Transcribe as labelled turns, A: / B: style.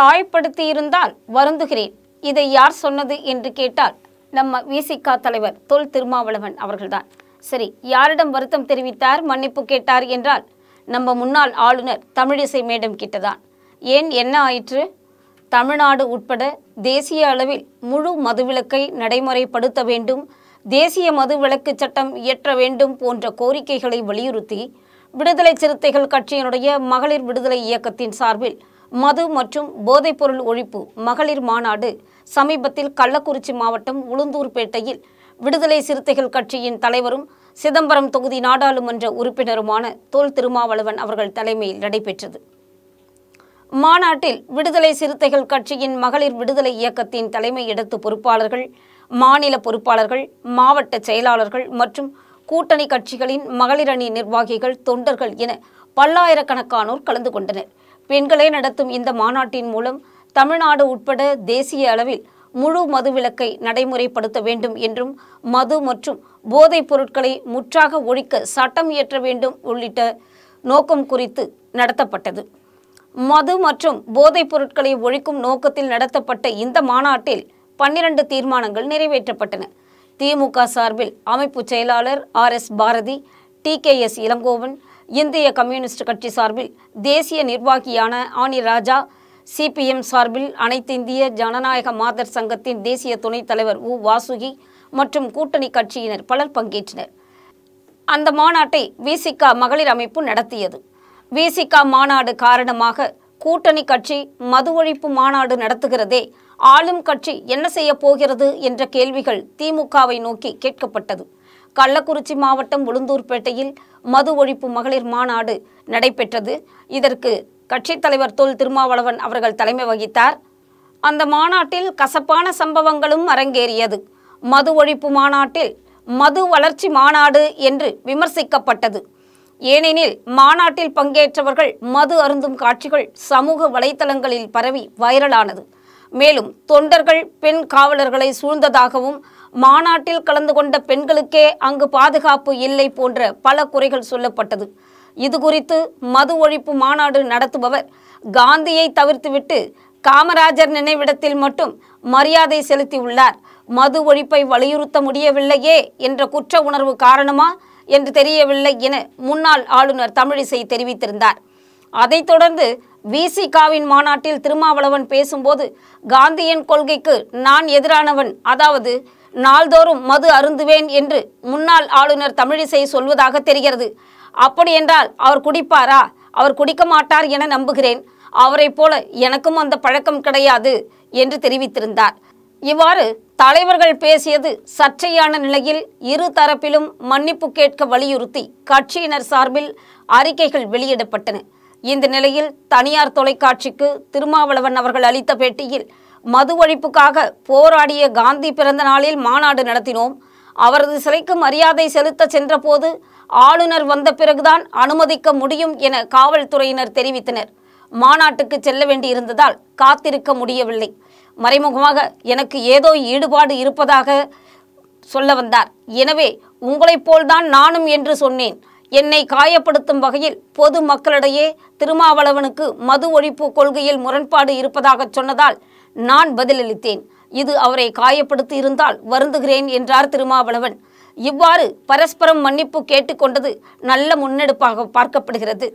A: காயப்படுத்தியிருந்தால் வருந்துகிறேன் இதை யார் சொன்னது என்று கேட்டால் நம்ம விசிகா தலைவர் தொல் திருமாவளவன் அவர்கள்தான் சரி யாரிடம் வருத்தம் தெரிவித்தார் மன்னிப்பு கேட்டார் என்றால் நம்ம முன்னாள் ஆளுநர் தமிழிசை மேடம் கிட்டதான் ஏன் என்ன ஆயிற்று தமிழ்நாடு உட்பட தேசிய அளவில் முழு மதுவிலக்கை நடைமுறைப்படுத்த வேண்டும் தேசிய மதுவிலக்கு சட்டம் இயற்ற வேண்டும் போன்ற கோரிக்கைகளை வலியுறுத்தி விடுதலை சிறுத்தைகள் கட்சியினுடைய மகளிர் விடுதலை இயக்கத்தின் சார்பில் மது மற்றும் போதைப்பொருள் ஒழிப்பு மகளிர் மாநாடு சமீபத்தில் கள்ளக்குறிச்சி மாவட்டம் உளுந்தூர்பேட்டையில் விடுதலை சிறுத்தைகள் கட்சியின் தலைவரும் சிதம்பரம் தொகுதி நாடாளுமன்ற உறுப்பினருமான தோல் திருமாவளவன் அவர்கள் தலைமையில் நடைபெற்றது மாநாட்டில் விடுதலை சிறுத்தைகள் கட்சியின் மகளிர் விடுதலை இயக்கத்தின் தலைமை இடத்து பொறுப்பாளர்கள் மாநில பொறுப்பாளர்கள் மாவட்ட செயலாளர்கள் மற்றும் கூட்டணி கட்சிகளின் மகளிரணி நிர்வாகிகள் தொண்டர்கள் என பல்லாயிரக்கணக்கானோர் கலந்து கொண்டனர் பெண்களை நடத்தும் இந்த மாநாட்டின் மூலம் தமிழ்நாடு உட்பட தேசிய அளவில் முழு மதுவிலக்கை நடைமுறைப்படுத்த வேண்டும் என்றும் மது மற்றும் போதைப் பொருட்களை முற்றாக ஒழிக்க சட்டம் இயற்ற வேண்டும் உள்ளிட்ட நோக்கம் குறித்து நடத்தப்பட்டது மது மற்றும் போதைப் பொருட்களை ஒழிக்கும் நோக்கத்தில் நடத்தப்பட்ட இந்த மாநாட்டில் பன்னிரண்டு தீர்மானங்கள் நிறைவேற்றப்பட்டன திமுக சார்பில் அமைப்பு செயலாளர் R S Bharathi T K S Elangovan இந்திய கம்யூனிஸ்ட் கட்சி சார்பில் தேசிய நிர்வாகியான ஆனி ராஜா சிபிஎம் சார்பில் அனைத்திந்திய ஜனநாயக மாதர் சங்கத்தின் தேசிய துணைத் தலைவர் உ வாசுகி மற்றும் கூட்டணி கட்சியினர் பலர் பங்கேற்றனர் அந்த மாநாட்டை விசிகா மகளிர் அமைப்பு நடத்தியது விசிகா மாநாடு காரணமாக கூட்டணி கட்சி மது ஒழிப்பு மாநாடு நடத்துகிறதே ஆளும் கட்சி என்ன செய்ய போகிறது என்ற கேள்விகள் திமுகவை நோக்கி கேட்கப்பட்டது கள்ளக்குறிச்சி மாவட்டம் உளுந்தூர்பேட்டையில் மது ஒழிப்பு மகளிர் மாநாடு நடைபெற்றது இதற்கு கட்சித் தலைவர் தொல் திருமாவளவன் அவர்கள் தலைமை வகித்தார் அந்த மாநாட்டில் கசப்பான சம்பவங்களும் அரங்கேறியது மது ஒழிப்பு மாநாட்டில் மது வளர்ச்சி மாநாடு என்று விமர்சிக்கப்பட்டது ஏனெனில் மாநாட்டில் பங்கேற்றவர்கள் மது அருந்தும் காட்சிகள் சமூக வலைதளங்களில் பரவி வைரலானது மேலும் தொண்டர்கள் பெண் காவலர்களை சூழ்ந்ததாகவும் மாநாட்டில் கலந்து கொண்ட பெண்களுக்கே அங்கு பாதுகாப்பு இல்லை போன்ற பல குறைகள் சொல்லப்பட்டது இது குறித்து மது ஒழிப்பு மாநாடு நடத்துபவர் காந்தியை தவிர்த்துவிட்டு காமராஜர் நினைவிடத்தில் மட்டும் மரியாதை செலுத்தியுள்ளார் மது ஒழிப்பை வலியுறுத்த முடியவில்லையே என்ற குற்ற உணர்வு காரணமா என்று தெரியவில்லை என முன்னாள் ஆளுநர் தமிழிசை தெரிவித்திருந்தார் அதைத் தொடர்ந்து விசிகாவின் மாநாட்டில் திருமாவளவன் பேசும்போது காந்தியின் கொள்கைக்கு நான் எதிரானவன் அதாவது நாள்தோறும் மது அருந்துவேன் என்று முன்னாள் ஆளுநர் தமிழிசை சொல்வதாக தெரிகிறது அப்படியென்றால் அவர் குடிப்பாரா அவர் குடிக்க மாட்டார் என நம்புகிறேன் அவரைப் போல எனக்கும் அந்த பழக்கம் கிடையாது என்று தெரிவித்திருந்தார் இவ்வாறு தலைவர்கள் பேசியது சர்ச்சையான நிலையில் இரு தரப்பிலும் மன்னிப்பு கேட்க வலியுறுத்தி கட்சியினர் சார்பில் அறிக்கைகள் வெளியிடப்பட்டன இந்த நிலையில் தனியார் தொலைக்காட்சிக்கு திருமாவளவன் அவர்கள் அளித்த பேட்டியில் மது ஒழிப்புக்காக போராடிய காந்தி பிறந்த நாளில் மாநாடு நடத்தினோம் அவரது சிலைக்கு மரியாதை செலுத்த சென்றபோது ஆளுநர் வந்த பிறகுதான் அனுமதிக்க முடியும் என காவல்துறையினர் தெரிவித்தனர் மாநாட்டுக்கு செல்ல வேண்டியிருந்ததால் காத்திருக்க முடியவில்லை மறைமுகமாக எனக்கு ஏதோ ஈடுபாடு இருப்பதாக சொல்ல வந்தார் எனவே உங்களைப் போல்தான் நானும் என்று சொன்னேன் என்னை காயப்படுத்தும் வகையில் பொது மக்களிடையே திருமாவளவனுக்கு மது ஒழிப்பு கொள்கையில் முரண்பாடு இருப்பதாக சொன்னதால் நான் பதிலளித்தேன் இது அவரை காயப்படுத்தி இருந்தால் வருந்துகிறேன் என்றார் திருமாவளவன் இவ்வாறு பரஸ்பரம் மன்னிப்பு கேட்டுக்கொண்டது நல்ல முன்னெடுப்பாக பார்க்கப்படுகிறது